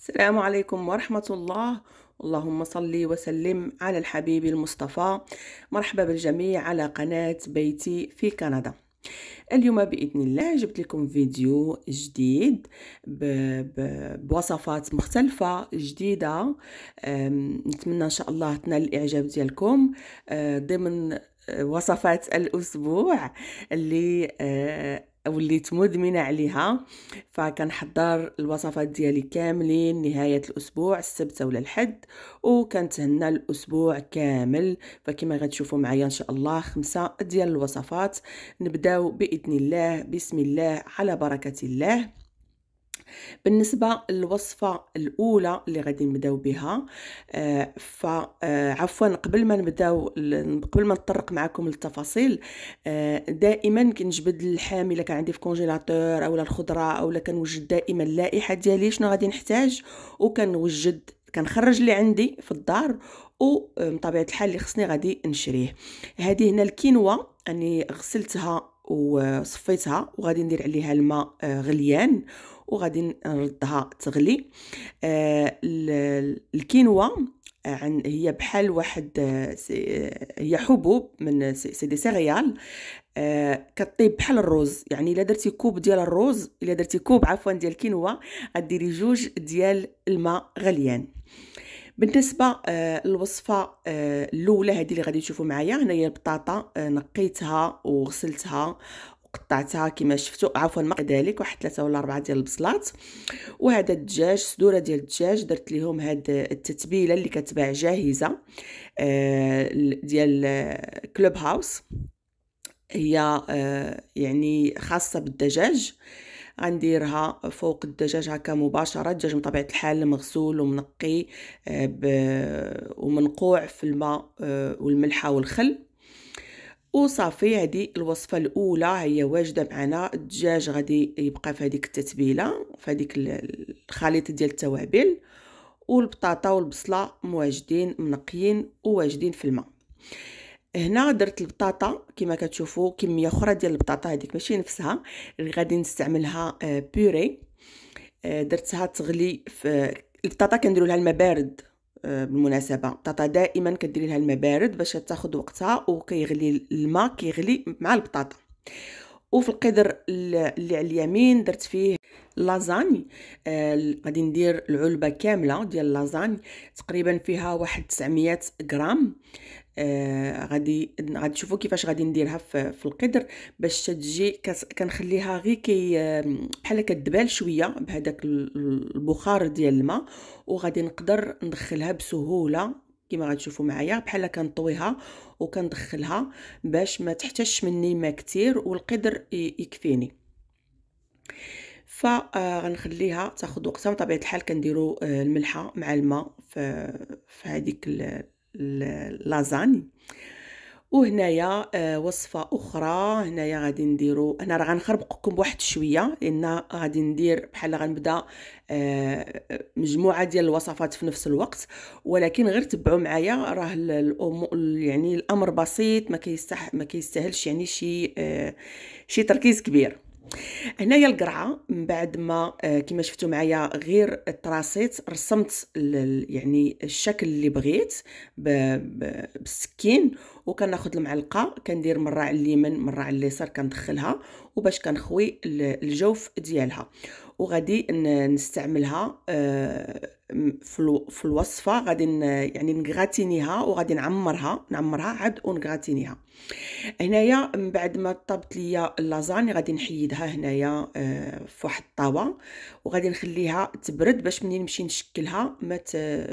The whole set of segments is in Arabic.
السلام عليكم ورحمة الله اللهم صل وسلم على الحبيب المصطفى مرحبا بالجميع على قناة بيتي في كندا اليوم بإذن الله جبت لكم فيديو جديد بوصفات مختلفة جديدة نتمنى إن شاء الله تنال الإعجاب ديالكم أه، ضمن أه، وصفات الأسبوع اللي أه، وليت مدمنة عليها فكنحضر الوصفات ديالي كاملين نهاية الأسبوع السبت ولا الحد وكنتهنى الأسبوع كامل فكما غتشوفوا معايا إن شاء الله خمسة ديال الوصفات نبداو بإذن الله بسم الله على بركة الله بالنسبه للوصفه الاولى اللي غادي نبداو بها آه، فعفوا آه، قبل ما نبداو قبل ما نطرق معكم للتفاصيل آه، دائما كنجبد اللحم الا كان عندي في كونجيلاتور اولا الخضره اولا كنوجد دائما اللائحه ديالي شنو غادي نحتاج وكنوجد كنخرج اللي عندي في الدار بطبيعه الحال اللي خصني غادي نشريه هذه هنا الكينوا اني غسلتها وصفيتها وغادي ندير عليها الماء غليان وغادي نردها تغلي آه، الكينوا آه، عن هي بحال واحد آه، هي حبوب من سي دي سيريال كطيب بحال الروز يعني الا درتي كوب ديال الروز الا درتي كوب عفوا ديال الكينوا غديري جوج ديال الماء غليان بالنسبه للوصفه الاولى هذه اللي غادي تشوفوا معايا هنايا البطاطا نقيتها وغسلتها قطعتها كما شفتوا عفوا ما ذلك واحد ثلاثه ولا اربعه ديال البصلات وهذا الدجاج صدوره ديال الدجاج درت ليهم هاد التتبيله اللي كتباع جاهزه آه، ديال كلوب آه، هاوس هي آه، يعني خاصه بالدجاج غنديرها فوق الدجاج هكا مباشره الدجاج بطبيعه الحال مغسول ومنقي ومنقوع في الماء والملحه والخل وصافي هذه الوصفه الاولى هي واجده معنا الدجاج غادي يبقى في هذيك التتبيله في هذيك الخليط ديال التوابل والبطاطا والبصله مواجدين منقيين وواجدين في الماء هنا درت البطاطا كما كتشوفوا كميه اخرى ديال البطاطا هذيك ماشي نفسها اللي غادي نستعملها بوري آه، آه، درتها تغلي في البطاطا كنديروا لها الماء بارد آه، بالمناسبه طاطا دائما كديري لها الماء بارد باش تاخذ وقتها وكيغلي الماء كيغلي مع البطاطا وفي القدر اللي على اليمين درت فيه لازاني آه، غادي آه ندير العلبه كامله ديال لازاني تقريبا فيها واحد 900 غرام آه غادي غادي تشوفوا كيفاش غادي نديرها في, في القدر باش تجي كنخليها غير كي بحال كدبال شويه بهذاك البخار ديال الماء وغادي نقدر ندخلها بسهوله كما غتشوفوا معايا بحال كنطويها وكندخلها باش ما تحتاجش مني ما كتير والقدر يكفيني فغنخليها آه، تاخذ وقتها بطبيعه الحال كنديروا آه، الملحه مع الماء في هذيك اللازاني وهنايا وصفه اخرى هنايا غادي نديرو انا راه غنخربقكم بواحد شويه لان غادي ندير بحال غنبدا مجموعه ديال الوصفات في نفس الوقت ولكن غير تبعوا معايا راه يعني الامر بسيط ما كيستح ما كيستاهلش يعني شي شي تركيز كبير هنايا القرعه من بعد ما آه، كما شفتوا معايا غير طراسيت رسمت يعني الشكل اللي بغيت بالسكين وكناخذ المعلقه كندير مره على اليمين مره على اليسار كندخلها وباش كنخوي الجوف ديالها وغادي نستعملها آه، في الوصفه غادي يعني نغراتينيها وغادي نعمرها نعمرها عاد ونغراتينيها هنايا من بعد ما طابت ليا اللازاني غادي نحيدها هنايا آه، في واحد الطاوه وغادي نخليها تبرد باش منين نمشي نشكلها ما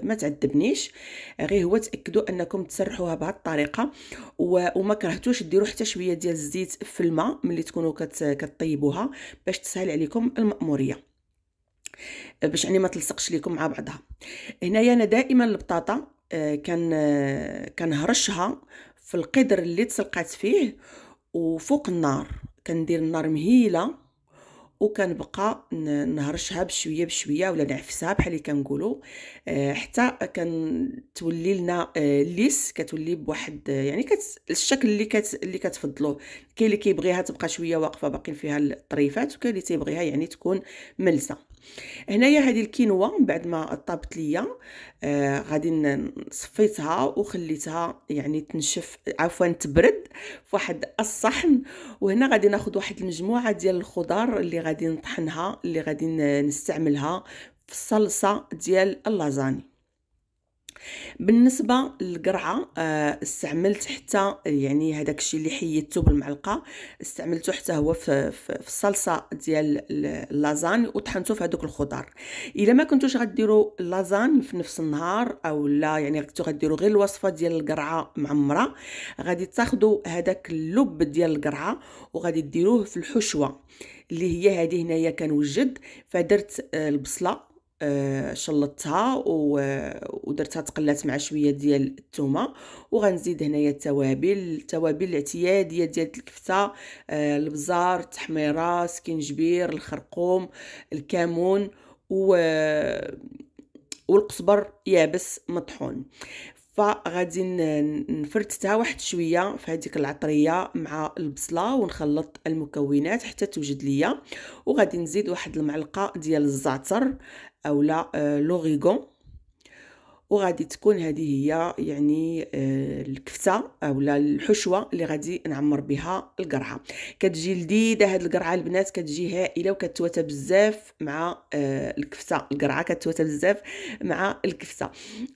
ما تعذبنيش غير هو تاكدوا انكم تسرحوها بهذه الطريقه وما كرهتوش ديروا حتى شويه ديال الزيت في الماء ملي تكونوا كتطيبوها باش تسهل عليكم المأموريه آه، باش يعني ما تلصقش ليكم مع بعضها هنايا انا دائما البطاطا آه، كان آه، كنهرشها في القدر اللي تسلقات فيه وفوق النار كندير النار مهيله وكنبقى نهرشها بشويه بشويه ولا نعفسها بحال اللي كنقولوا حتى كتولي لنا ليس كتولي بواحد يعني كت الشكل اللي كت اللي كتفضلوه كاين اللي كيبغيها تبقى شويه واقفه باقي فيها الطريفات وكاين اللي تيبغيها يعني تكون ملسه هنايا هذه الكينوا من بعد ما طابت ليا آه غادي صفيتها وخليتها يعني تنشف عفوا تبرد فواحد الصحن وهنا غادي ناخذ واحد المجموعه ديال الخضار اللي غادي نطحنها اللي غادي نستعملها في الصلصه ديال اللازاني بالنسبه للقرعه آه، استعملت حتى يعني هذاك الشيء اللي حيدته بالمعلقه استعملته حتى هو في, في, الصلصه ديال اللازان وطحنته في هذوك الخضار الا ما كنتوش غديروا اللازان في نفس النهار او لا يعني كنتو غديروا غير الوصفه ديال القرعه معمره غادي تاخذوا هذاك اللب ديال القرعه وغادي ديروه في الحشوه اللي هي هذه هنايا كنوجد فدرت آه، البصله آه، شلطتها ودرتها تقلات مع شويه ديال الثومه وغنزيد هنايا التوابل التوابل الاعتياديه ديال الكفته آه، البزار التحميره سكنجبير الخرقوم الكمون و والقزبر يابس مطحون فغادي نفرتها واحد شويه في هذيك العطريه مع البصله ونخلط المكونات حتى توجد ليا وغادي نزيد واحد المعلقه ديال الزعتر اولا آه، لوريغون وغادي تكون هذه هي يعني آه، الكفته اولا الحشوه اللي غادي نعمر بها القرعه كتجي لذيذه هاد القرعه البنات كتجي هائله وكتواتى بزاف مع آه، الكفته القرعه كتواتى بزاف مع الكفته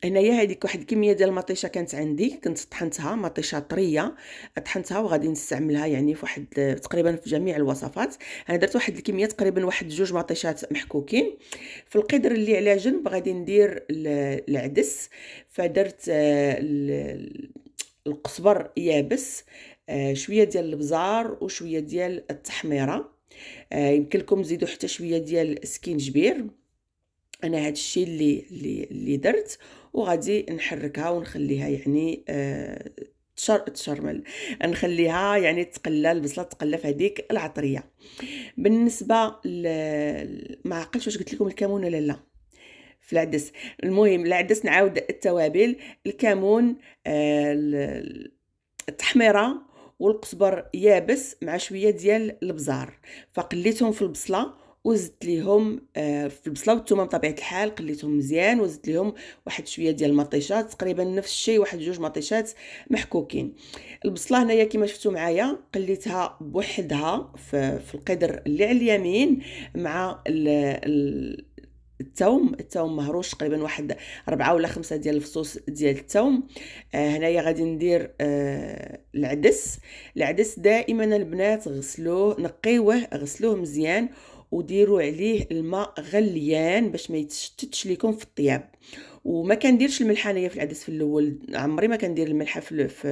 هنايا هذيك واحد الكميه ديال المطيشه كانت عندي كنت طحنتها مطيشه طريه طحنتها وغادي نستعملها يعني في واحد آه، تقريبا في جميع الوصفات انا درت واحد الكميه تقريبا واحد جوج مطيشات محكوكين في القدر اللي على جنب غادي ندير العدس يابس فدرت آه، القزبر يابس آه، شويه ديال البزار وشويه ديال التحميره آه، يمكن لكم تزيدوا حتى شويه ديال السكينجبير انا هذا الشيء اللي اللي درت وغادي نحركها ونخليها يعني تشر تشرمل نخليها يعني تقلى البصله تقلى في هذيك العطريه بالنسبه ل... ما عقلتش واش قلت لكم الكمون ولا لا في العدس المهم العدس نعاود التوابل الكمون آه، التحميره والقزبر يابس مع شويه ديال البزار فقليتهم في البصله وزدت ليهم آه، في البصله والثومه بطبيعه الحال قليتهم مزيان وزدت ليهم واحد شويه ديال المطيشات تقريبا نفس الشيء واحد جوج مطيشات محكوكين البصله هنايا كما شفتوا معايا قليتها بوحدها في القدر اللي على اليمين مع ال التوم التوم مهروش تقريبا واحد ربعة ولا خمسة ديال الفصوص ديال التوم آه هنايا غادي ندير آه العدس العدس دائما البنات غسلوه نقيوه غسلوه مزيان وديروا عليه الماء غليان باش ما يتشتتش لكم في الطياب وما كنديرش الملحانيه في العدس في الاول عمري ما كندير الملحه في, في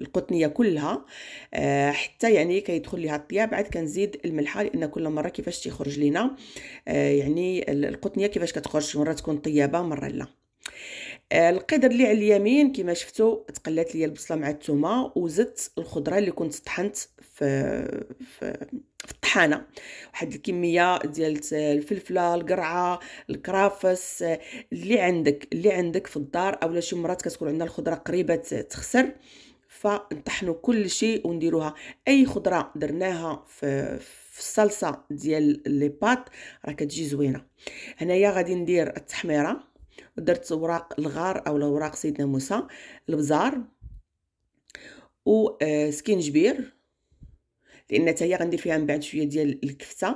القطنيه كلها آه حتى يعني كيدخل ليها الطياب عاد كنزيد الملحه لان كل مره كيفاش تيخرج لينا آه يعني القطنيه كيفاش كتخرج مره تكون طيابه مره لا آه القدر اللي على اليمين كما شفتوا تقلات لي البصله مع الثومه وزدت الخضره اللي كنت طحنت في, في في الطحانه واحد الكميه ديال الفلفله القرعه الكرافس اللي عندك اللي عندك في الدار اولا شي مرات كتكون عندنا الخضره قريبه تخسر فنطحنوا كل شيء ونديروها اي خضره درناها في في الصلصه ديال لي بات راه كتجي زوينه هنايا غادي ندير التحميره درت اوراق الغار اولا اوراق سيدنا موسى البزار وسكينجبير آه، لان حتى هي غندير فيها من بعد شويه ديال الكفته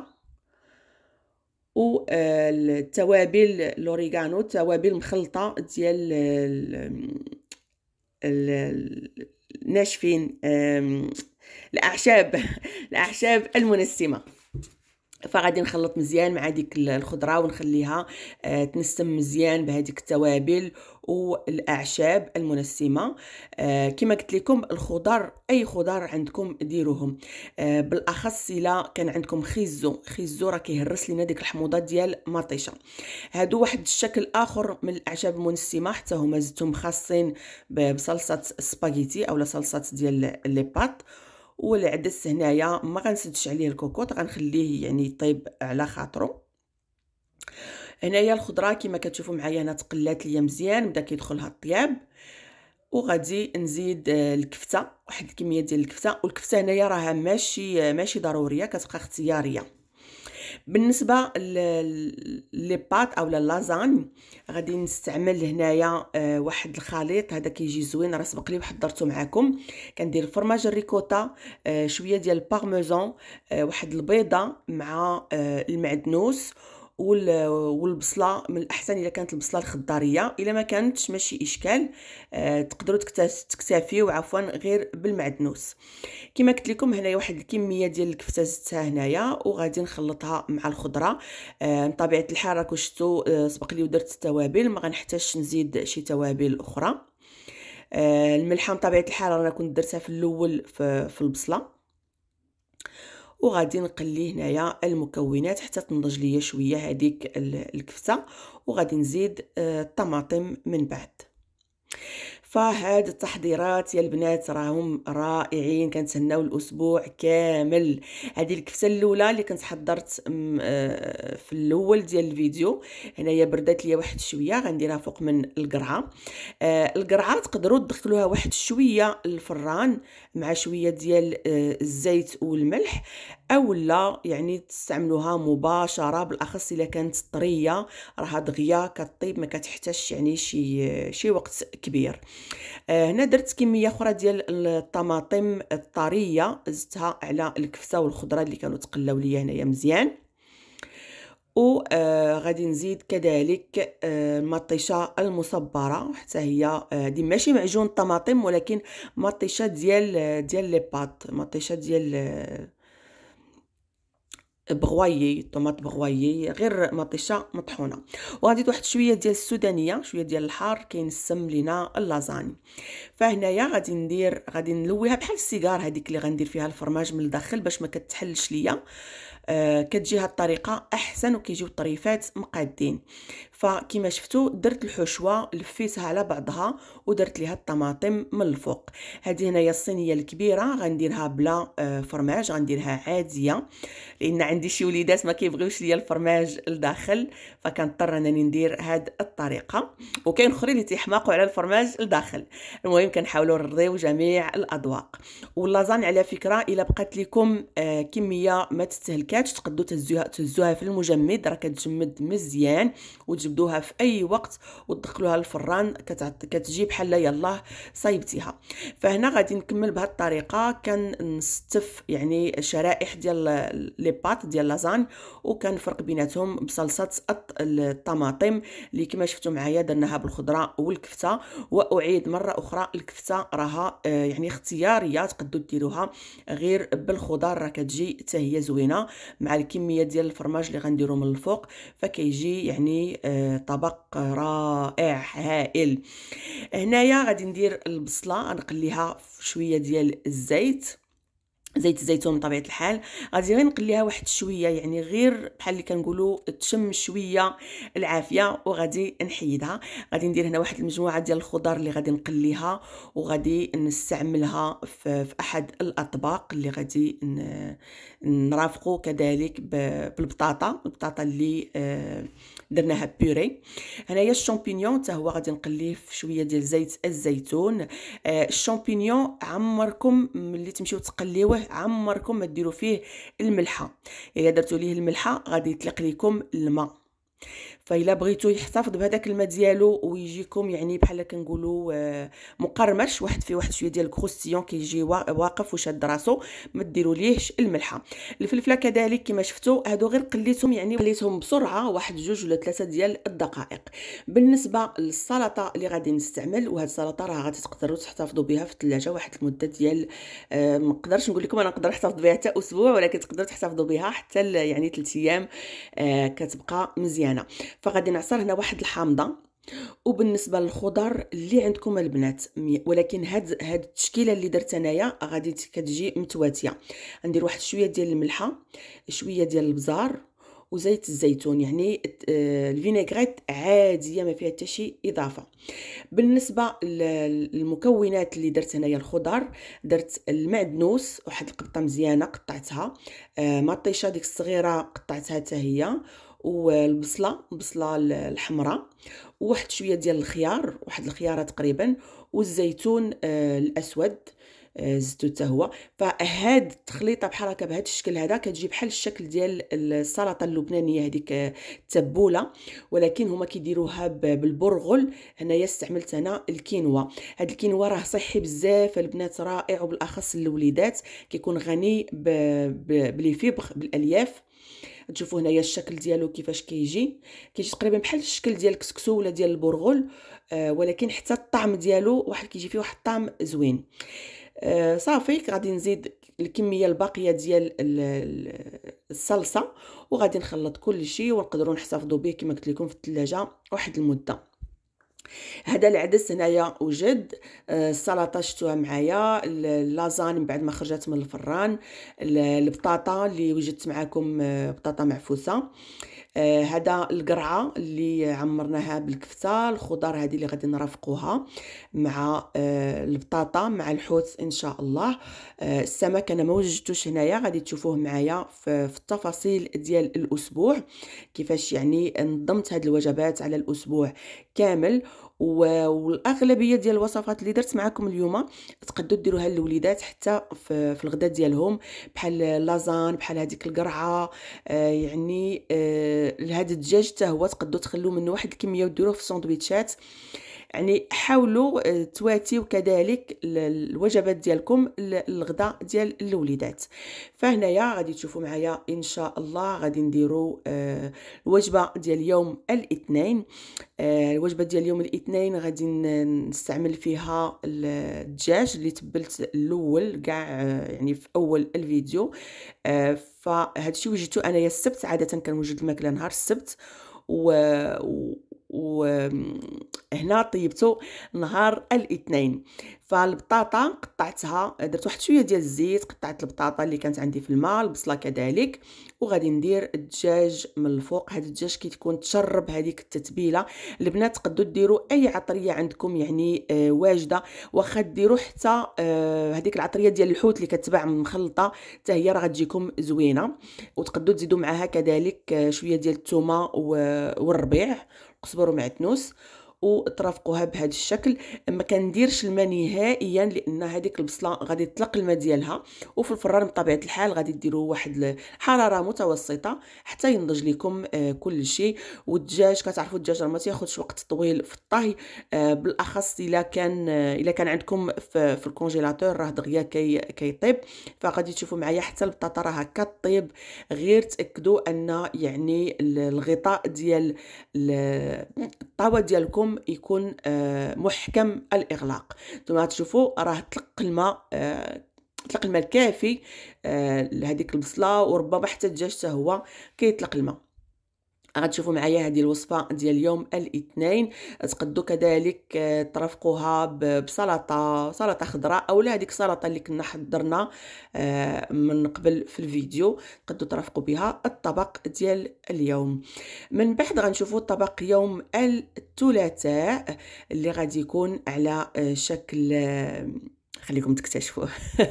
والتوابل آه، التوابل لوريغانو توابل مخلطه ديال الناشفين الاعشاب الاعشاب المنسمه فغادي نخلط مزيان مع ديك الخضره ونخليها آه، تنسم مزيان بهذيك التوابل والاعشاب المنسمه آه، كما قلت لكم الخضر اي خضر عندكم ديروهم آه، بالاخص الا كان عندكم خيزو خيزو راه كيهرس لينا ديك الحموضه ديال مطيشه هادو واحد الشكل اخر من الاعشاب المنسمه حتى هما زدتهم خاصين بصلصه سباغيتي اولا صلصه ديال لي والعدس هنايا ما غنسدش عليه الكوكوط غنخليه يعني يطيب على خاطرو هنايا الخضره كما كتشوفوا معايا انا تقلات ليا مزيان بدا كيدخلها الطياب وغادي نزيد الكفته واحد الكميه ديال الكفته والكفته هنايا راها ماشي ماشي ضروريه كتبقى اختياريه بالنسبه لي بات اولا لازان غادي نستعمل هنايا آه، واحد الخليط هذا كيجي زوين راه سبق لي واحد درتو معاكم كندير فرماج الريكوتا آه، شويه ديال البارميزان آه، واحد البيضه مع المعدنوس والبصله من الاحسن الا كانت البصله الخضاريه الا ما كانتش ماشي اشكال آه تقدروا تكتفيوا عفوا غير بالمعدنوس كما قلت لكم هنايا واحد الكميه ديال الكفته زدتها هنايا وغادي نخلطها مع الخضره آه بطبيعه الحال راكم شفتوا آه سبق لي ودرت التوابل ما غنحتاجش نزيد شي توابل اخرى آه الملحه بطبيعه الحال انا كنت درتها في الاول في, في البصله وغادي نقلي هنايا المكونات حتى تنضج ليا شويه هذيك الكفته وغادي نزيد آه، الطماطم من بعد فهاد التحضيرات يا البنات راهم رائعين كنتهناو الاسبوع كامل هذه الكفته الاولى اللي كنت حضرت آه، في الاول ديال الفيديو هنايا بردات ليا واحد شويه غنديرها فوق من القرعه آه، القرعه تقدروا تدخلوها واحد شويه الفران مع شويه ديال آه، الزيت والملح او لا يعني تستعملوها مباشره بالاخص الا كانت طريه راها دغيا كطيب ما كتحتاجش يعني شي شي وقت كبير آه هنا درت كميه اخرى ديال الطماطم الطريه زدتها على الكفته والخضره اللي كانوا تقلاو ليا هنايا مزيان آه، غادي نزيد كذلك آه، مطيشه المصبره حتى هي هذه آه، ماشي معجون طماطم ولكن مطيشه ديال ديال لي بات مطيشه ديال بغوايي طوماط بغوايي غير مطيشه مطحونه وغادي واحد شويه ديال السودانيه شويه ديال الحار كينسم لينا اللازاني فهنايا غادي ندير غادي نلويها بحال السيجار هذيك اللي غندير فيها الفرماج من الداخل باش ما كتحلش ليا آه كتجي هاد الطريقه احسن وكيجيو الطريفات مقادين فكما شفتوا درت الحشوه لفيتها على بعضها ودرت ليها الطماطم من الفوق هذه هنايا الصينيه الكبيره غنديرها بلا آه، فرماج غنديرها عاديه لان عندي شي وليدات ما كيبغيوش ليا الفرماج لداخل فكنضطر انني ندير هاد الطريقه وكاين اخرين اللي تيحماقوا على الفرماج لداخل المهم كنحاولوا نرضيو جميع الاذواق واللازان على فكره الا بقات لكم آه، كميه ما تستهلكاتش تقدروا تهزوها تهزوها في المجمد راه كتجمد مزيان وتجمد تجبدوها في اي وقت وتدخلوها للفران كتجي بحال يلاه صايبتيها فهنا غادي نكمل بهذه الطريقه كنستف يعني شرائح ديال لي بات ديال لازان وكنفرق بيناتهم بصلصه الطماطم اللي كما شفتوا معايا درناها بالخضره والكفته واعيد مره اخرى الكفته راها آه، يعني اختياريه تقدروا ديروها غير بالخضار راه كتجي حتى هي زوينه مع الكميه ديال الفرماج اللي غنديرو من الفوق فكيجي يعني آه، طبق رائع هائل هنايا غادي ندير البصله غنقليها شويه ديال الزيت زيت الزيتون بطبيعه الحال غادي غير نقليها واحد شويه يعني غير بحال اللي كنقولوا تشم شويه العافيه وغادي نحيدها غادي ندير هنا واحد المجموعه ديال الخضر اللي غادي نقليها وغادي نستعملها في احد الاطباق اللي غادي نرافقو كذلك بالبطاطا البطاطا اللي آه، درناها بيوري هنايا الشامبينيون حتى هو غادي نقليه في شويه ديال زيت الزيتون آه، الشامبينيون عمركم ملي تمشيو تقليوه عمركم ما ديروا فيه الملحه الا درتو ليه الملحه غادي يطلق لكم الماء فإلا بغيتو يحتفظ بهذاك الماء ديالو ويجيكم يعني بحال كنقولوا آه، مقرمش واحد فيه واحد شويه ديال الكروستيون كيجي واقف وشاد راسو ما ليهش الملحه الفلفله كذلك كما شفتوا هادو غير قليتهم يعني قليتهم بسرعه واحد جوج ولا ثلاثه ديال الدقائق بالنسبه للسلطه اللي غادي نستعمل وهاد السلطه راه غادي تقدروا تحتفظوا بها في الثلاجه واحد المده ديال آه، ما نقدرش نقول لكم انا نقدر نحتفظ بها حتى اسبوع ولكن تقدروا تحتفظوا بها حتى يعني 3 ايام آه، كتبقى مزيانه فغادي نعصر هنا واحد الحامضه وبالنسبه للخضر اللي عندكم البنات ولكن هاد هاد التشكيله اللي درت انايا غادي كتجي متواتيه ندير واحد شويه ديال الملحه شويه ديال البزار وزيت الزيتون يعني آه، الفينيغريت عاديه ما فيها حتى شي اضافه بالنسبه للمكونات اللي درت هنايا الخضر درت المعدنوس واحد القبطه مزيانه قطعتها آه، مطيشه ديك الصغيره قطعتها حتى هي والبصله البصله الحمراء وواحد شويه ديال الخيار واحد الخياره تقريبا والزيتون آه، الاسود آه، زدتو حتى هو فهاد التخليطه بحال هكا بهذا الشكل هذا كتجي بحال الشكل ديال السلطه اللبنانيه هذيك آه، التبوله ولكن هما كيديروها بالبرغل هنايا استعملت انا الكينوا هاد الكينوا راه صحي بزاف البنات رائع وبالاخص الوليدات كيكون غني بلي فيبر بالالياف تشوفوا هنايا الشكل ديالو كيفاش كيجي كيجي تقريبا بحال الشكل ديال الكسكسو ولا ديال البرغل آه ولكن حتى الطعم ديالو واحد كيجي فيه واحد الطعم زوين آه صافي غادي نزيد الكميه الباقيه ديال الصلصه وغادي نخلط كل شيء ونقدروا نحتفظوا به كما قلت لكم في الثلاجه واحد المده هذا العدس هنايا وجد آه، السلطه شفتوها معايا اللازان من بعد ما خرجت من الفران البطاطا اللي وجدت معاكم آه، بطاطا معفوسه آه القرعه اللي عمرناها بالكفته الخضر هذه اللي غادي نرافقوها مع آه البطاطا مع الحوت ان شاء الله آه السمك انا ما وجدتوش هنايا غادي تشوفوه معايا في, في التفاصيل ديال الاسبوع كيفاش يعني نظمت هذه الوجبات على الاسبوع كامل والاغلبيه ديال الوصفات اللي درت معكم اليوم تقدروا ديروها للوليدات حتى في, الغداء ديالهم بحال اللازان بحال هذيك القرعه آه يعني آه الدجاج حتى هو تقدروا تخلوا منه واحد الكميه وديروه في السندويتشات يعني حاولوا آه، تواتيو كذلك الوجبات ديالكم الغداء ديال الوليدات فهنايا غادي تشوفوا معايا ان شاء الله غادي نديروا آه، الوجبه ديال يوم الاثنين آه، الوجبه ديال يوم الاثنين غادي نستعمل فيها الدجاج اللي تبلت الاول كاع يعني في اول الفيديو فهذا الشيء وجدته انايا السبت عاده كنوجد الماكله نهار السبت و, و... و هنا طيبته نهار الاثنين فالبطاطا قطعتها درت واحد شويه ديال الزيت قطعت البطاطا اللي كانت عندي في الماء البصله كذلك وغادي ندير الدجاج من الفوق هذا الدجاج كيتكون تشرب هذيك التتبيله البنات تقدروا ديروا اي عطريه عندكم يعني آه واجده واخا ديروا حتى آه هذيك العطريه ديال الحوت اللي كتباع مخلطه حتى هي راه غتجيكم زوينه وتقدروا تزيدوا معها كذلك آه شويه ديال الثومه والربيع قزبر ومعدنوس وترافقوها بهذا الشكل ما كنديرش الماء نهائيا لان هذيك البصله غادي تطلق الماء ديالها وفي الفران بطبيعه الحال غادي ديروا واحد الحراره متوسطه حتى ينضج لكم آه، كل شيء والدجاج كتعرفوا الدجاج ما تياخذش وقت طويل في الطهي آه، بالاخص الا كان آه، الا كان عندكم في, الكونجيلاتور راه دغيا كي كيطيب فغادي تشوفوا معايا حتى البطاطا راه كطيب غير تاكدوا ان يعني الغطاء ديال الطاوه ديالكم لازم يكون آه، محكم الاغلاق نتوما تشوفوا راه تلق الماء طلق آه، الماء الكافي آه، لهذيك البصله وربما حتى الدجاج حتى هو كيطلق الماء غتشوفوا معايا هذه الوصفه ديال يوم الاثنين تقدوا كذلك آه، ترافقوها بسلطه سلطه خضراء اولا هذيك السلطه اللي كنا حضرنا آه، من قبل في الفيديو تقدوا ترافقوا بها الطبق ديال اليوم من بعد غنشوفوا طبق يوم الثلاثاء اللي غادي يكون على آه، شكل خليكم تكتشفوه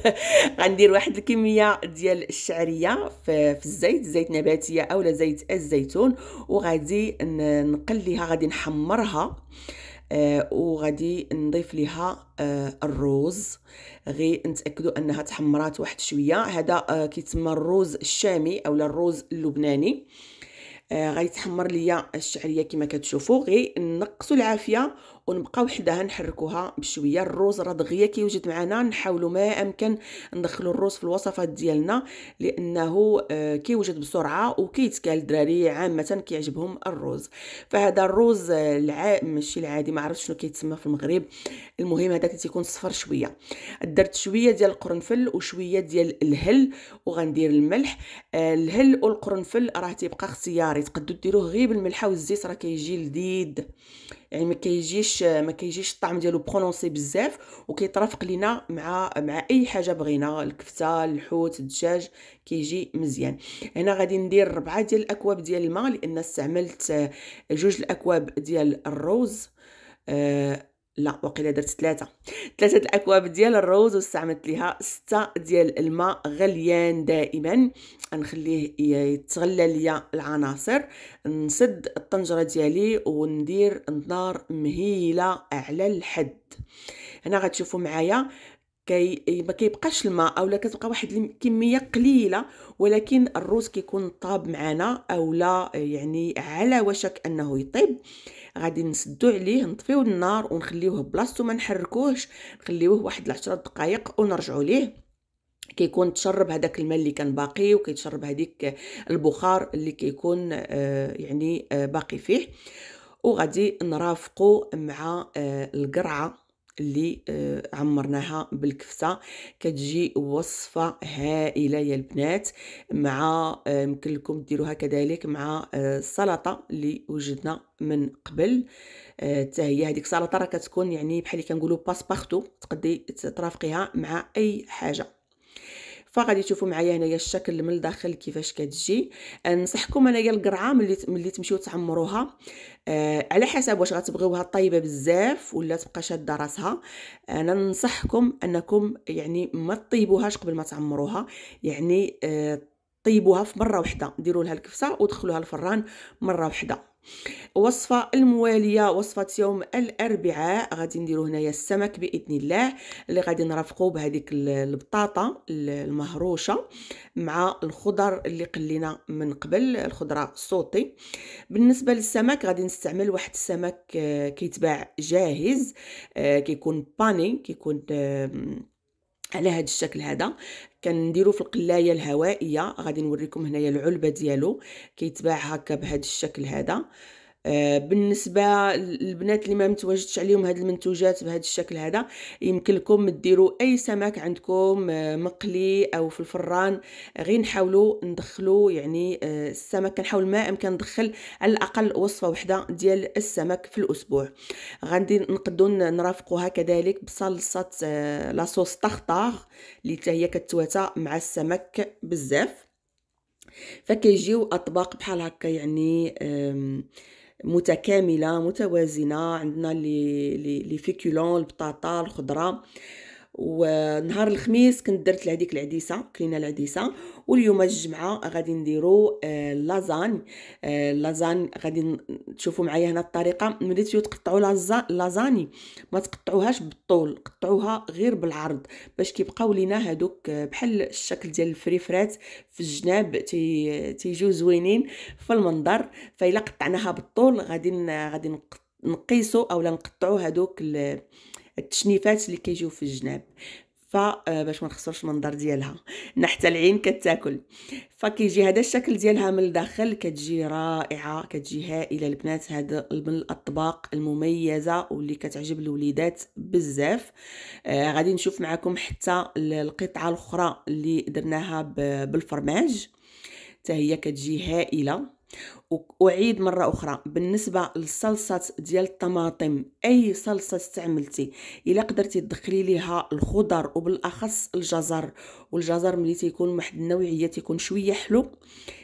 غندير واحد الكميه ديال الشعريه في, في الزيت زيت نباتيه اولا زيت الزيتون وغادي نقليها غادي نحمرها آه وغادي نضيف ليها آه الروز غي نتاكدوا انها تحمرات واحد شويه هذا آه كيتسمى الروز الشامي اولا الروز اللبناني آه غيتحمر ليا الشعريه كما كتشوفوا غي نقصوا العافيه ونبقاو حداها نحركوها بشويه الروز راه دغيا كيوجد معنا نحاولوا ما امكن ندخلوا الروز في الوصفات ديالنا لانه آه، كيوجد بسرعه وكيتكال الدراري عامه كيعجبهم الروز فهذا الروز آه، العام ماشي العادي ما عرفتش شنو كيتسمى في المغرب المهم هذا تيكون صفر شويه درت شويه ديال القرنفل وشويه ديال الهل وغندير الملح آه، الهل والقرنفل راه تيبقى اختياري تقدروا ديروه غير بالملحه والزيت راه كيجي لذيذ يعني ما كيجيش ما كيجيش الطعم ديالو برونونسي بزاف وكيترافق لينا مع مع اي حاجه بغينا الكفته الحوت الدجاج كيجي مزيان هنا غادي ندير ربعه ديال الاكواب ديال الماء لان استعملت جوج الاكواب ديال الروز آه، لا وقيلا درت ثلاثة ثلاثة الأكواب ديال الروز واستعملت ليها ستة ديال الماء غليان دائما نخليه يتغلى ليا العناصر نسد الطنجرة ديالي وندير النار مهيلة على الحد هنا غتشوفوا معايا كي ما كيبقاش الماء اولا كتبقى واحد الكميه قليله ولكن الروز كيكون طاب معنا اولا يعني على وشك انه يطيب غادي نسدو عليه نطفيو النار ونخليوه بلاصتو ما نحركوهش نخليوه واحد 10 دقائق ونرجعوا ليه كيكون تشرب هذاك الماء اللي كان باقي وكيتشرب هذيك البخار اللي كيكون آه، يعني آه، باقي فيه وغادي نرافقه مع آه، القرعه اللي آه، عمرناها بالكفته كتجي وصفه هائله يا البنات مع آه، يمكن لكم ديروها كذلك مع السلطه آه، اللي وجدنا من قبل حتى هي هذيك السلطه راه كتكون يعني بحال اللي كنقولوا باس بارتو تقدري ترافقيها مع اي حاجه فغادي تشوفوا معايا هنايا الشكل من الداخل كيفاش كتجي ننصحكم آه، انايا القرعه ملي ملي تمشيو تعمروها آه على حسب واش غتبغيوها طيبه بزاف ولا تبقى شاده راسها آه، انا ننصحكم انكم يعني ما طيبوهاش قبل ما تعمروها يعني آه طيبوها في مره واحده ديروا لها الكفسه ودخلوها الفران مره واحده وصفة الموالية وصفة يوم الأربعاء غادي نديرو هنايا السمك بإذن الله اللي غادي نرافقو بهذيك البطاطا المهروشة مع الخضر اللي قلينا من قبل الخضرة صوتي بالنسبة للسمك غادي نستعمل واحد السمك آه، كيتباع جاهز آه، كيكون باني كيكون على هذا الشكل هذا كنديرو في القلايه الهوائيه غادي نوريكم هنايا العلبه ديالو كيتباع هكا بهذا الشكل هذا آه، بالنسبه للبنات اللي ما متواجدش عليهم هاد المنتوجات بهذا الشكل هذا يمكن لكم ديروا اي سمك عندكم آه، مقلي او في الفران غير نحاولوا ندخلوا يعني آه، السمك كنحاول ما امكن ندخل على الاقل وصفه واحده ديال السمك في الاسبوع غادي نقدروا نرافقوها كذلك بصلصه لاصوص طخطاغ اللي حتى هي كتواتى مع السمك بزاف فكيجيو اطباق بحال هكا يعني متكامله متوازنه عندنا لي لي فيكولون البطاطا الخضره ونهار الخميس كنت درت لهذيك العديسه كلينا العديسه واليوم الجمعه غادي نديرو آه، لازان آه، لازان غادي تشوفوا معايا هنا الطريقه ملي تيو تقطعوا لازاني ما تقطعوهاش بالطول قطعوها غير بالعرض باش كيبقاو لينا هادوك آه، بحال الشكل ديال الفريفرات في الجناب تيجيو زوينين في المنظر فإلا قطعناها بالطول غادي غادي نقيسو اولا نقطعو هادوك التشنيفات اللي كيجيو في الجناب آه، باش ما نخسرش المنظر ديالها حتى العين كتاكل فكيجي هذا الشكل ديالها من الداخل كتجي رائعه كتجي هائله البنات هذا من الاطباق المميزه واللي كتعجب الوليدات بزاف آه غادي نشوف معكم حتى القطعه الاخرى اللي درناها بالفرماج حتى هي كتجي هائله واعيد مره اخرى بالنسبه للصلصات ديال الطماطم اي صلصه استعملتي الا قدرتي تدخلي ليها الخضر وبالاخص الجزر والجزر ملي تيكون واحد النوعيه تيكون شويه حلو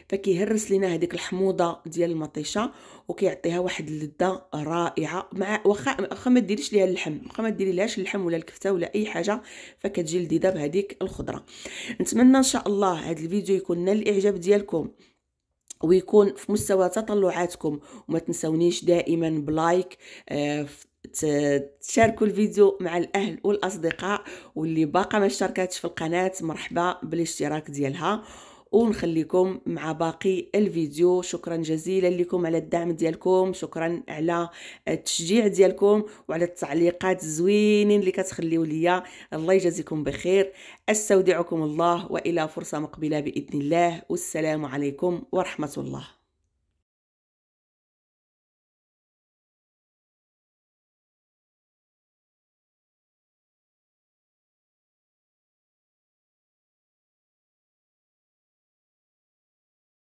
فكيهرس لينا هذيك الحموضه ديال المطيشه وكيعطيها واحد اللذه رائعه مع واخا وخ... ما ديريش ليها اللحم واخا ما ديري ليهاش اللحم ولا الكفته ولا اي حاجه فكتجي لذيذه بهذيك الخضره نتمنى ان شاء الله هذا الفيديو يكون نال الاعجاب ديالكم ويكون في مستوى تطلعاتكم وما تنسونيش دائما بلايك آه تشاركوا الفيديو مع الاهل والاصدقاء واللي باقا ما اشتركتش في القناه مرحبا بالاشتراك ديالها ونخليكم مع باقي الفيديو شكرا جزيلا لكم على الدعم ديالكم شكرا على التشجيع ديالكم وعلى التعليقات الزوينين اللي كتخليو ليا الله يجازيكم بخير استودعكم الله والى فرصه مقبله باذن الله والسلام عليكم ورحمه الله